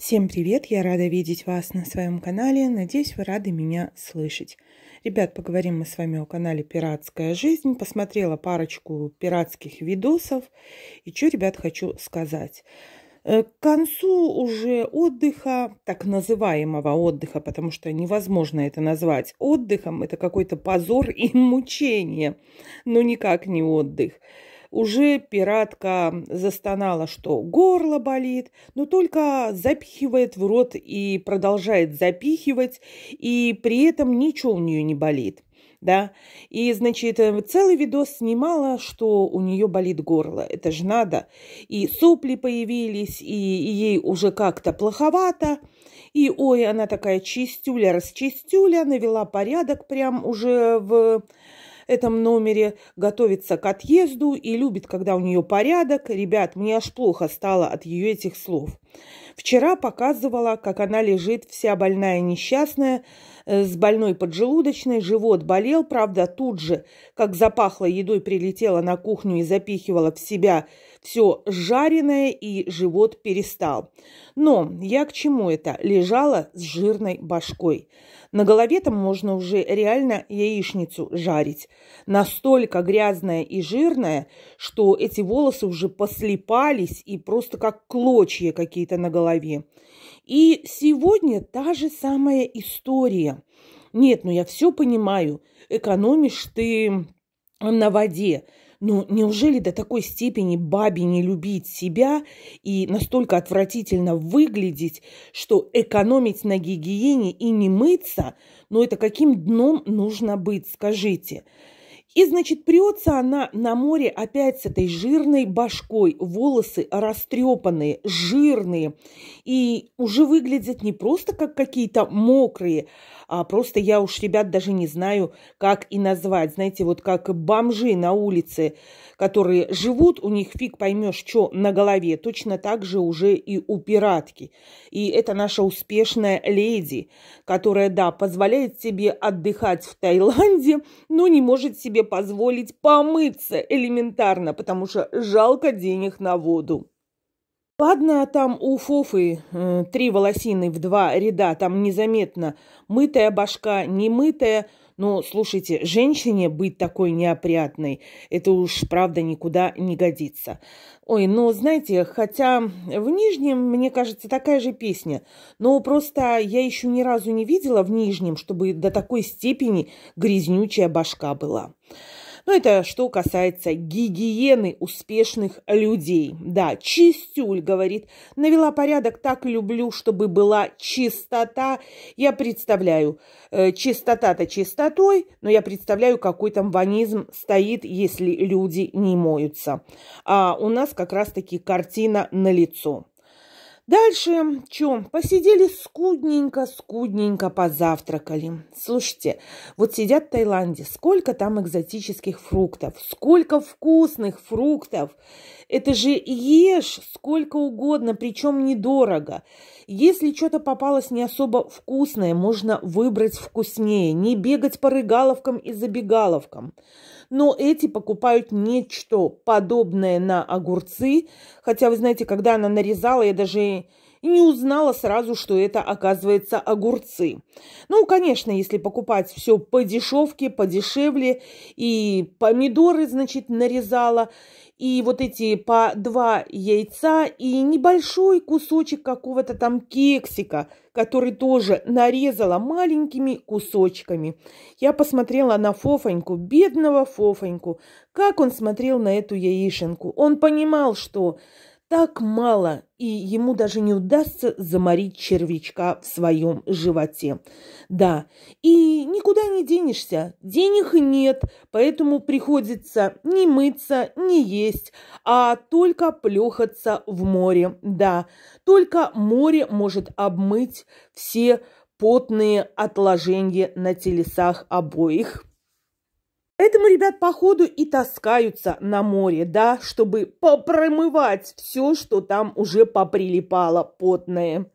Всем привет, я рада видеть вас на своем канале, надеюсь вы рады меня слышать. Ребят, поговорим мы с вами о канале «Пиратская жизнь». Посмотрела парочку пиратских видосов и что, ребят, хочу сказать. Э, к концу уже отдыха, так называемого отдыха, потому что невозможно это назвать отдыхом, это какой-то позор и мучение, но никак не отдых – уже пиратка застонала, что горло болит, но только запихивает в рот и продолжает запихивать, и при этом ничего у нее не болит да. И, значит, целый видос снимала, что у нее болит горло. Это же надо. И сопли появились, и, и ей уже как-то плоховато. И, ой, она такая чистюля, расчистюля, навела порядок прям уже в этом номере, готовится к отъезду и любит, когда у нее порядок. Ребят, мне аж плохо стало от ее этих слов. Вчера показывала, как она лежит вся больная и несчастная, Э, с больной поджелудочной, живот болел, правда, тут же, как запахло едой, прилетела на кухню и запихивала в себя все жареное, и живот перестал. Но я к чему это? Лежала с жирной башкой. На голове там можно уже реально яичницу жарить. Настолько грязная и жирная, что эти волосы уже послепались и просто как клочья какие-то на голове. И сегодня та же самая история. Нет, ну я все понимаю. Экономишь ты на воде. Ну, неужели до такой степени бабе не любить себя и настолько отвратительно выглядеть, что экономить на гигиене и не мыться, ну это каким дном нужно быть, скажите? И, значит, прется она на море опять с этой жирной башкой, волосы растрепанные, жирные, и уже выглядят не просто как какие-то мокрые, а просто я уж, ребят, даже не знаю, как и назвать. Знаете, вот как бомжи на улице, которые живут, у них фиг поймешь, что на голове. Точно так же уже и у пиратки. И это наша успешная леди, которая, да, позволяет себе отдыхать в Таиланде, но не может себе позволить помыться элементарно, потому что жалко денег на воду. Ладно, там у Фофы э, три волосины в два ряда, там незаметно. Мытая башка, немытая. Но, слушайте, женщине быть такой неопрятной, это уж, правда, никуда не годится. Ой, ну, знаете, хотя в Нижнем, мне кажется, такая же песня. Но просто я еще ни разу не видела в Нижнем, чтобы до такой степени грязнючая башка была. Но ну, это что касается гигиены успешных людей. Да, чистюль, говорит, навела порядок, так люблю, чтобы была чистота. Я представляю, э, чистота-то чистотой, но я представляю, какой там ванизм стоит, если люди не моются. А у нас как раз-таки картина на лицо. Дальше чем? Посидели скудненько, скудненько позавтракали. Слушайте, вот сидят в Таиланде, сколько там экзотических фруктов, сколько вкусных фруктов. Это же ешь сколько угодно, причем недорого. Если что-то попалось не особо вкусное, можно выбрать вкуснее, не бегать по рыгаловкам и забегаловкам но эти покупают нечто подобное на огурцы. Хотя, вы знаете, когда она нарезала, я даже не узнала сразу, что это, оказывается, огурцы. Ну, конечно, если покупать все по дешевке, подешевле, и помидоры, значит, нарезала, и вот эти по два яйца, и небольшой кусочек какого-то там кексика, который тоже нарезала маленькими кусочками. Я посмотрела на Фофоньку, бедного Фофоньку, как он смотрел на эту яишенку. Он понимал, что так мало, и ему даже не удастся заморить червячка в своем животе. Да, и никуда не денешься, денег нет, поэтому приходится не мыться, не есть, а только плехаться в море. Да, только море может обмыть все потные отложения на телесах обоих. Поэтому ребят, походу, и таскаются на море, да, чтобы попромывать все, что там уже поприлипало потное.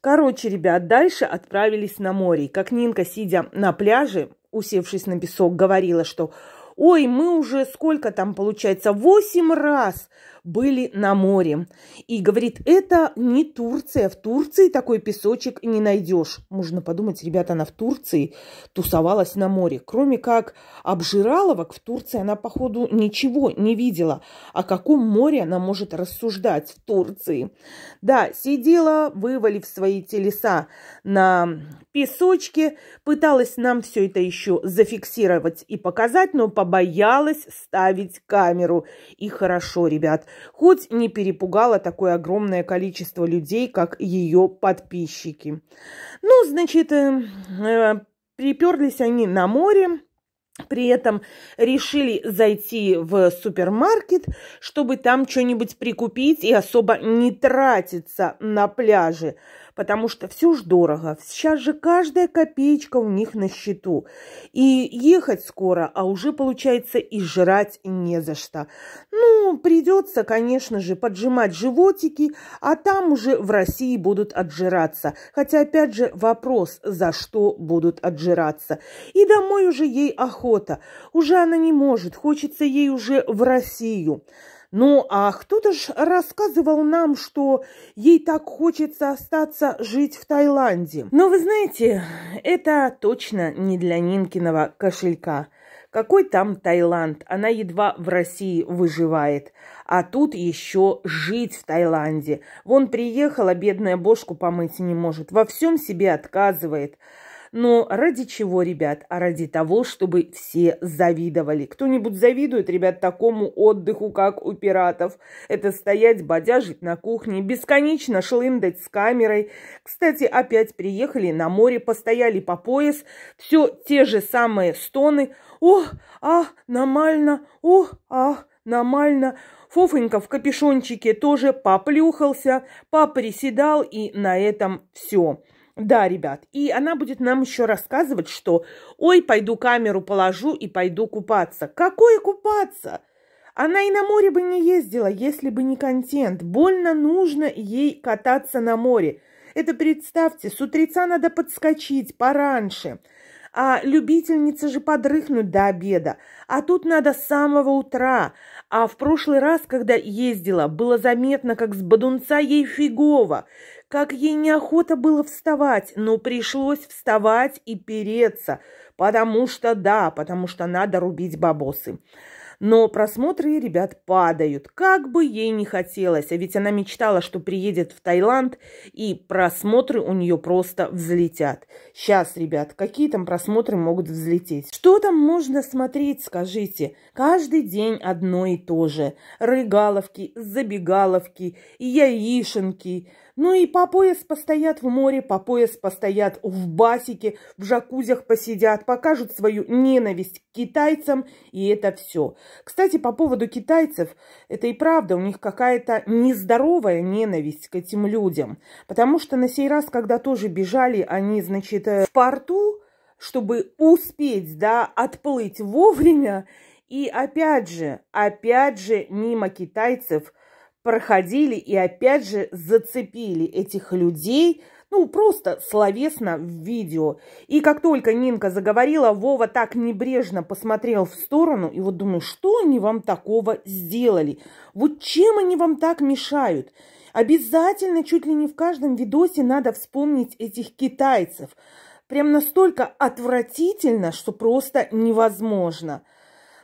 Короче, ребят, дальше отправились на море. Как Нинка, сидя на пляже, усевшись на песок, говорила, что «Ой, мы уже сколько там получается? Восемь раз!» были на море. И говорит, это не Турция. В Турции такой песочек не найдешь. Можно подумать, ребята, она в Турции тусовалась на море. Кроме как обжираловок, в Турции она, походу, ничего не видела. О каком море она может рассуждать в Турции? Да, сидела, вывалив свои телеса на песочке, пыталась нам все это еще зафиксировать и показать, но побоялась ставить камеру. И хорошо, ребят, хоть не перепугало такое огромное количество людей, как ее подписчики. Ну, значит, э, э, приперлись они на море, при этом решили зайти в супермаркет, чтобы там что-нибудь прикупить и особо не тратиться на пляже потому что все ж дорого. Сейчас же каждая копеечка у них на счету. И ехать скоро, а уже, получается, и жрать не за что. Ну, придется, конечно же, поджимать животики, а там уже в России будут отжираться. Хотя, опять же, вопрос, за что будут отжираться. И домой уже ей охота. Уже она не может, хочется ей уже в Россию. Ну, а кто-то ж рассказывал нам, что ей так хочется остаться жить в Таиланде. Но вы знаете, это точно не для Нинкиного кошелька. Какой там Таиланд? Она едва в России выживает. А тут еще жить в Таиланде. Вон приехала, бедная бошку помыть не может. Во всем себе отказывает. Но ради чего, ребят? А ради того, чтобы все завидовали. Кто-нибудь завидует, ребят, такому отдыху, как у пиратов? Это стоять, бодяжить на кухне, бесконечно шлындать с камерой. Кстати, опять приехали на море, постояли по пояс. Все те же самые стоны. О, а, нормально, о, а, нормально. Фофонька в капюшончике тоже поплюхался, поприседал, и на этом все. Да, ребят, и она будет нам еще рассказывать, что «Ой, пойду камеру положу и пойду купаться». Какое купаться? Она и на море бы не ездила, если бы не контент. Больно нужно ей кататься на море. Это представьте, с утреца надо подскочить пораньше. А любительница же подрыхнуть до обеда. А тут надо с самого утра. А в прошлый раз, когда ездила, было заметно, как с бодунца ей фигово. Как ей неохота было вставать, но пришлось вставать и переться, потому что да, потому что надо рубить бабосы. Но просмотры ребят падают, как бы ей не хотелось, а ведь она мечтала, что приедет в Таиланд, и просмотры у нее просто взлетят. Сейчас, ребят, какие там просмотры могут взлететь? Что там можно смотреть, скажите? Каждый день одно и то же. Рыгаловки, забегаловки, яишенки, ну и по пояс постоят в море, по пояс постоят в басике, в жакузях посидят, покажут свою ненависть к китайцам, и это все. Кстати, по поводу китайцев, это и правда, у них какая-то нездоровая ненависть к этим людям. Потому что на сей раз, когда тоже бежали они, значит, э, в порту, чтобы успеть, да, отплыть вовремя, и опять же, опять же, мимо китайцев проходили и опять же зацепили этих людей – ну, просто словесно в видео. И как только Нинка заговорила, Вова так небрежно посмотрел в сторону. И вот думаю, что они вам такого сделали? Вот чем они вам так мешают? Обязательно чуть ли не в каждом видосе надо вспомнить этих китайцев. Прям настолько отвратительно, что просто невозможно.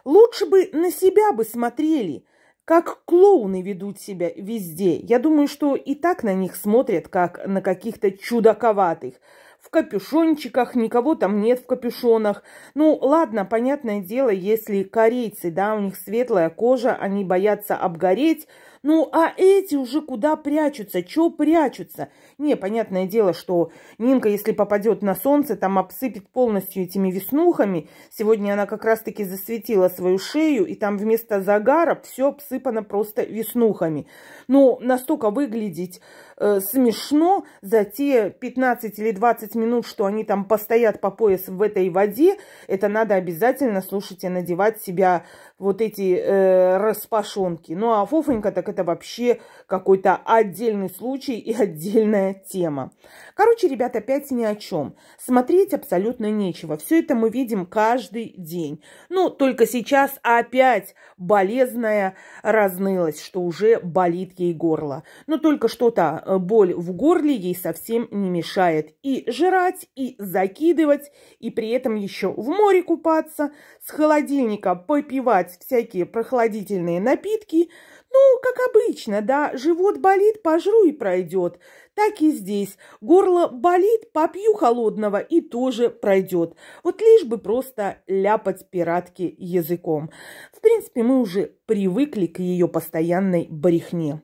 Лучше бы на себя бы смотрели – как клоуны ведут себя везде. Я думаю, что и так на них смотрят, как на каких-то чудаковатых. В капюшончиках, никого там нет в капюшонах. Ну, ладно, понятное дело, если корейцы, да, у них светлая кожа, они боятся обгореть, ну, а эти уже куда прячутся? Чё прячутся? Не, понятное дело, что Нинка, если попадет на солнце, там обсыпет полностью этими веснухами. Сегодня она как раз-таки засветила свою шею, и там вместо загара все обсыпано просто веснухами. Ну, настолько выглядеть э, смешно за те 15 или 20 минут, что они там постоят по пояс в этой воде, это надо обязательно, слушайте, надевать себя вот эти э, распашонки. Ну а Фофонька так это вообще какой-то отдельный случай и отдельная тема. Короче, ребята, опять ни о чем. Смотреть абсолютно нечего. Все это мы видим каждый день. Ну, только сейчас опять болезная разнылась, что уже болит ей горло. Но только что-то э, боль в горле ей совсем не мешает и жрать, и закидывать, и при этом еще в море купаться, с холодильника попивать подавать всякие прохладительные напитки. Ну, как обычно, да, живот болит, пожру и пройдет так и здесь. Горло болит, попью холодного и тоже пройдет. Вот лишь бы просто ляпать пиратки языком. В принципе, мы уже привыкли к ее постоянной брехне.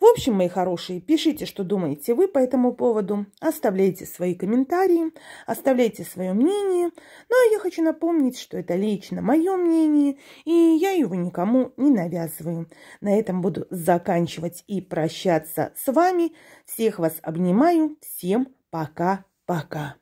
В общем, мои хорошие, пишите, что думаете вы по этому поводу. Оставляйте свои комментарии, оставляйте свое мнение. Но ну, а я хочу напомнить, что это лично мое мнение, и я его никому не навязываю. На этом буду заканчивать и прощаться с вами. Всех вас обнимаю. Всем пока-пока.